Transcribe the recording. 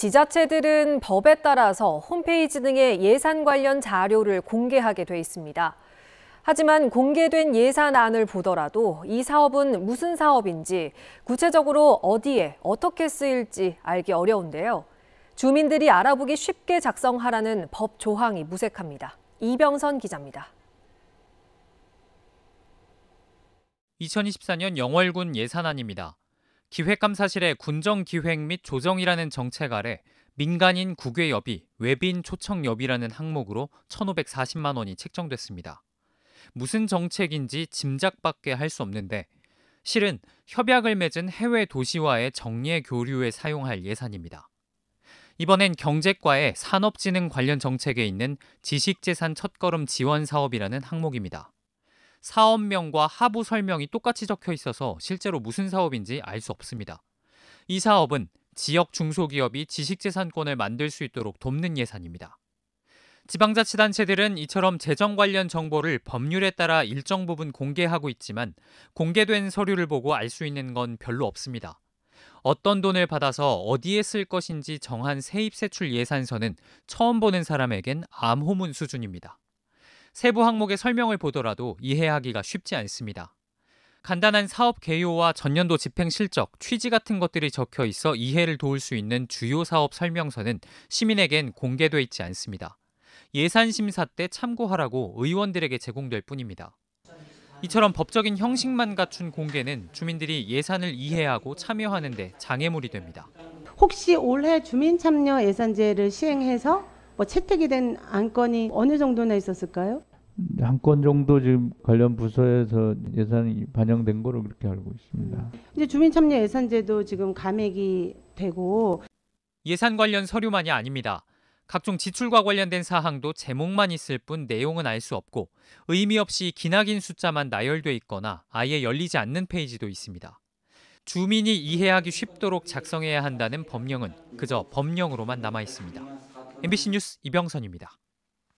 지자체들은 법에 따라서 홈페이지 등의 예산 관련 자료를 공개하게 돼 있습니다. 하지만 공개된 예산안을 보더라도 이 사업은 무슨 사업인지 구체적으로 어디에 어떻게 쓰일지 알기 어려운데요. 주민들이 알아보기 쉽게 작성하라는 법 조항이 무색합니다. 이병선 기자입니다. 2024년 영월군 예산안입니다. 기획감사실의 군정기획 및 조정이라는 정책 아래 민간인 국외협의, 외빈 초청협의라는 항목으로 1,540만 원이 책정됐습니다. 무슨 정책인지 짐작밖에 할 수 없는데 실은 협약을 맺은 해외 도시와의 정례 교류에 사용할 예산입니다. 이번엔 경제과의 산업진흥 관련 정책에 있는 지식재산 첫걸음 지원 사업이라는 항목입니다. 사업명과 하부 설명이 똑같이 적혀 있어서 실제로 무슨 사업인지 알 수 없습니다. 이 사업은 지역 중소기업이 지식재산권을 만들 수 있도록 돕는 예산입니다. 지방자치단체들은 이처럼 재정 관련 정보를 법률에 따라 일정 부분 공개하고 있지만 공개된 서류를 보고 알 수 있는 건 별로 없습니다. 어떤 돈을 받아서 어디에 쓸 것인지 정한 세입세출 예산서는 처음 보는 사람에겐 암호문 수준입니다. 세부 항목의 설명을 보더라도 이해하기가 쉽지 않습니다. 간단한 사업 개요와 전년도 집행 실적, 취지 같은 것들이 적혀 있어 이해를 도울 수 있는 주요 사업 설명서는 시민에겐 공개되어 있지 않습니다. 예산 심사 때 참고하라고 의원들에게 제공될 뿐입니다. 이처럼 법적인 형식만 갖춘 공개는 주민들이 예산을 이해하고 참여하는 데 장애물이 됩니다. 혹시 올해 주민 참여 예산제를 시행해서 뭐 채택이 된 안건이 어느 정도나 있었을까요? 한 건 정도 지금 관련 부서에서 예산이 반영된 거로 그렇게 알고 있습니다. 음. 이제 주민참여 예산제도 지금 감액이 되고 예산 관련 서류만이 아닙니다. 각종 지출과 관련된 사항도 제목만 있을 뿐 내용은 알 수 없고 의미 없이 기나긴 숫자만 나열돼 있거나 아예 열리지 않는 페이지도 있습니다. 주민이 이해하기 쉽도록 작성해야 한다는 법령은 그저 법령으로만 남아 있습니다. MBC 뉴스 이병선입니다.